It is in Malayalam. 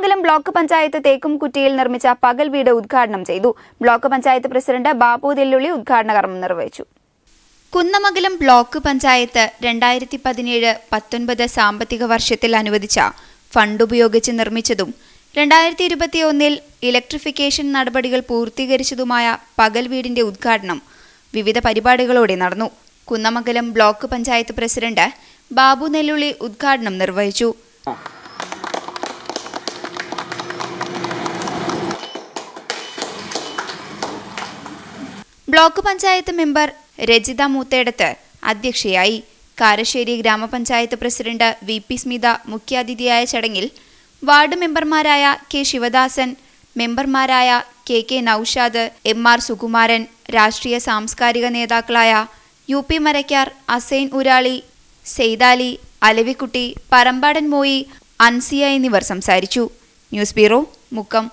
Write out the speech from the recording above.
കോതമംഗലം ബ്ലോക്ക് പഞ്ചായത്ത് തേക്കുംകുറ്റിയിൽ നിർമ്മിച്ച പകൽ വീട് ഉദ്ഘാടനം ചെയ്തു ബ്ലോക്ക് പഞ്ചായത്ത് പ്രസിഡന്റ് ബാബു തെല്ലുള്ളി ഉദ്ഘാടന കർമ്മം നിർവഹിച്ചു കുന്നമംഗലം ബ്ലോക്ക് പഞ്ചായത്ത് രണ്ടായിരത്തി പതിനേഴ് പത്തൊൻപത് സാമ്പത്തിക വർഷത്തിൽ അനുവദിച്ച ഫണ്ട് ഉപയോഗിച്ച് നിർമ്മിച്ചതും രണ്ടായിരത്തി ഇരുപത്തിയൊന്നിൽ ഇലക്ട്രിഫിക്കേഷൻ നടപടികൾ പൂർത്തീകരിച്ചതുമായ പകൽ വീടിന്റെ ഉദ്ഘാടനം വിവിധ പരിപാടികളോടെ നടന്നു കുന്നമംഗലം ബ്ലോക്ക് പഞ്ചായത്ത് പ്രസിഡന്റ് ബാബു നെല്ലുള്ളി ഉദ്ഘാടനം നിർവഹിച്ചു ബ്ലോക്ക് പഞ്ചായത്ത് മെമ്പർ രജിത മൂത്തേടത്ത് അധ്യക്ഷയായി കാരശ്ശേരി ഗ്രാമപഞ്ചായത്ത് പ്രസിഡന്റ് വി പി സ്മിത മുഖ്യാതിഥിയായ ചടങ്ങിൽ വാർഡ് മെമ്പർമാരായ കെ ശിവദാസൻ മെമ്പർമാരായ K K Noushad M R Sukumaran രാഷ്ട്രീയ സാംസ്കാരിക നേതാക്കളായ യു പി മരക്കാർ അസൈൻ ഉരാളി സെയ്താലി അലവിക്കുട്ടി പറമ്പാടൻ മോയി അൻസിയ എന്നിവർ സംസാരിച്ചു ന്യൂസ് ബ്യൂറോ മുക്കം